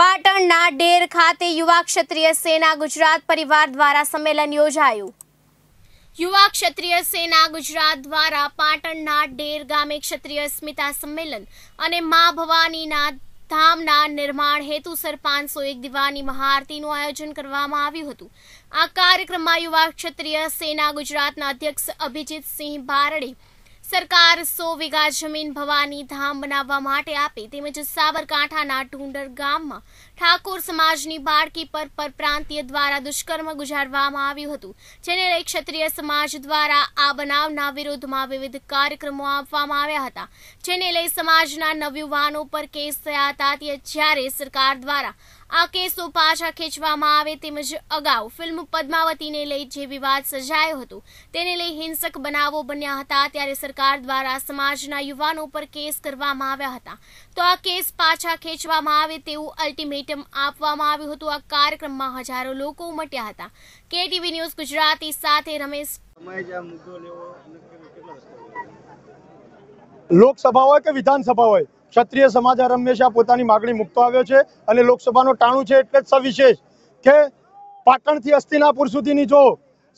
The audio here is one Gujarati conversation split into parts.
પાટણના ડેર ખાતે યુવા ક્ષત્રિય સેના ગુજરાત પરિવાર દ્વારા સંમેલન યોજાયું યુવા ક્ષત્રિય સેના ગુજરાત દ્વારા પાટણના ડેર ગામે ક્ષત્રિય સ્મિતા સંમેલન અને મા ભવાનીના ધામના નિર્માણ હેતુસર પાંચસો એક દીવાની મહાઆરતીનું આયોજન કરવામાં આવ્યું હતું આ કાર્યક્રમમાં યુવા ક્ષત્રિય સેના ગુજરાતના અધ્યક્ષ અભિજીતસિંહ બારડે સરકાર સો વીઘા જમીન ભવાની ધામ બનાવવા માટે આપી તેમજ સાબરકાંઠાના ઢુંડર ગામમાં ઠાકોર સમાજની બાળકી પર પરપ્રાંતીય દ્વારા દુષ્કર્મ ગુજારવામાં આવ્યું હતું જેને લઈ ક્ષત્રિય સમાજ દ્વારા આ બનાવના વિરોધમાં વિવિધ કાર્યક્રમો આપવામાં આવ્યા હતા જેને લઈ સમાજના નવયુવાનો પર કેસ થયા હતા જ્યારે સરકાર દ્વારા આ કેસો પાછા ખેંચવામાં આવે તેમજ અગાઉ ફિલ્મ પદ્માવતીને લઈ જે વિવાદ સર્જાયો હતો તેને લઈ હિંસક બનાવો બન્યા હતા ત્યારે સરકાર દ્વારા સમાજના યુવાનો પર કેસ કરવામાં આવ્યા હતા તો આ કેસ પાછા ખેંચવામાં આવે તેવું અલ્ટિમેટમ આપવામાં આવ્યું હતું આ કાર્યક્રમમાં હજારો લોકો ઉમટ્યા હતા કેટીવી ન્યૂઝ ગુજરાતી સાથે રમેશ લોકસભા હોય કે વિધાનસભા હોય ક્ષત્રિય સમાજ આ હંમેશા પોતાની માગણી મૂકતો આવ્યો છે અને લોકસભાનો ટાણું છે એટલે જ સવિશેષ કે પાટણથી અસ્તિનાપુર સુધીની જો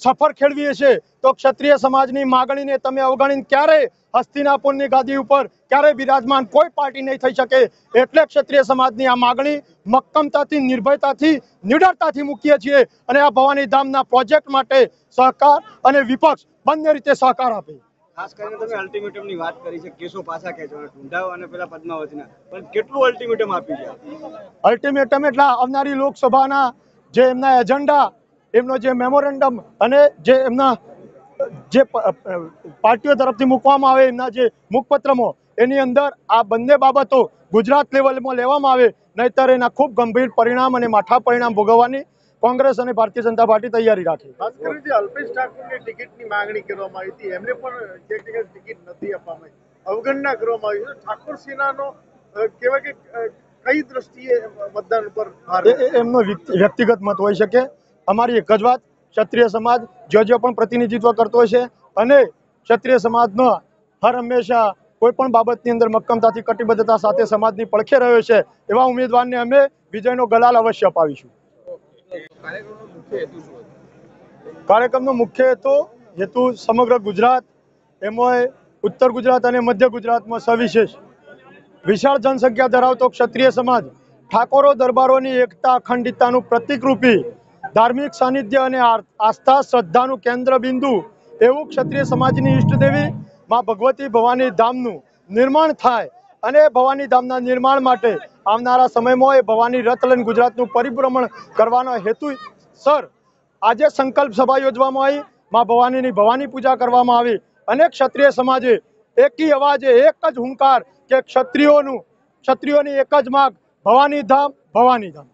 સફર ખેડવી હશે તો ક્ષત્રિય સમાજની માગણીને તમે અવગણીને ક્યારે હસ્તિનાપુરની ગાદી ઉપર ક્યારે બિરાજમાન કોઈ પાર્ટી નહીં થઈ શકે એટલે ક્ષત્રિય સમાજની આ માગણી મક્કમતાથી નિર્ભયતાથી નિડરતાથી મૂકીએ છીએ અને આ ભવાની ધામના પ્રોજેક્ટ માટે સહકાર અને વિપક્ષ બંને રીતે સહકાર આપે ખાસ કરીને તમે અલ્ટિમેટમ ની વાત કરી છે કેસો પાછા ખેંચવાના ઢુંઢાવ અને પેલા પદ્માવતીના પણ કેટલું અલ્ટિમેટમ આપી છે અલ્ટિમેટમ એટલે આવનારી લોકસભાના જે એમના એજન્ડા એમનો જે મેમોરેન્ડમ અને જે એમના જે પાર્ટીઓ તરફથી મૂકવામાં આવે એમના જે મુખપત્રમો એની અંદર આ બંને બાબતો ગુજરાત લેવલમાં લેવામાં આવે નહીતર એના ખૂબ ગંભીર પરિણામ અને માઠા પરિણામ ભોગવવાની કોંગ્રેસ અને ભારતીય જનતા પાર્ટી તૈયારી રાખી ખાસ કરીને જે અલ્પેશ ઠાકોરની ટિકિટની માંગણી કરવામાં આવી હતી એમને પણ ટિકિટ નથી આપવામાં અવગણના કરવામાં આવી ઠાકોર સેનાનો કહેવાય કે કઈ દ્રષ્ટિએ મતદાન ઉપર એમનો વ્યક્તિગત મત હોઈ શકે અમારી એક જ વાત ક્ષત્રિય સમાજ જે જે પણ પ્રતિનિધિત્વ કરતો છે અને ક્ષત્રિય સમાજનો હર હંમેશા કોઈ પણ બાબતની અંદર મક્કમતાથી કટિબદ્ધતા સાથે સમાજની પડખે રહ્યો છે એવા ઉમેદવારને અમે વિજયનો ગલાલ અવશ્ય અપાવીશું કાર્યક્રમનો મુખ્ય હેતુ હેતુ સમગ્ર ગુજરાત એમાં ઉત્તર ગુજરાત અને મધ્ય ગુજરાતમાં સવિશેષ વિશાળ જનસંખ્યા ધરાવતો ક્ષત્રિય સમાજ ઠાકોરો દરબારોની એકતા અખંડિતતાનું પ્રતિકરૂપી ધાર્મિક સાનિધ્ય અને આસ્થા શ્રદ્ધાનું કેન્દ્ર બિંદુ એવું ક્ષત્રિય સમાજની ઈષ્ટદેવી માં ભગવતી ભવાની ધામનું નિર્માણ થાય અને ભવાની ધામના નિર્માણ માટે આવનારા સમયમાં એ ભવાની રથ ગુજરાતનું પરિભ્રમણ કરવાનો હેતુ સર આજે સંકલ્પ સભા યોજવામાં આવી માં ભવાનીની ભવાની પૂજા કરવામાં આવી અને ક્ષત્રિય સમાજે એકી અવાજે એક જ હુંકાર કે ક્ષત્રિયોનું ક્ષત્રિયોની એક જ માગ ભવાની ધામ ભવાની ધામ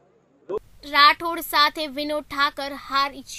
રાઠોડ સાથે વિનોદ ઠાકર હારીજ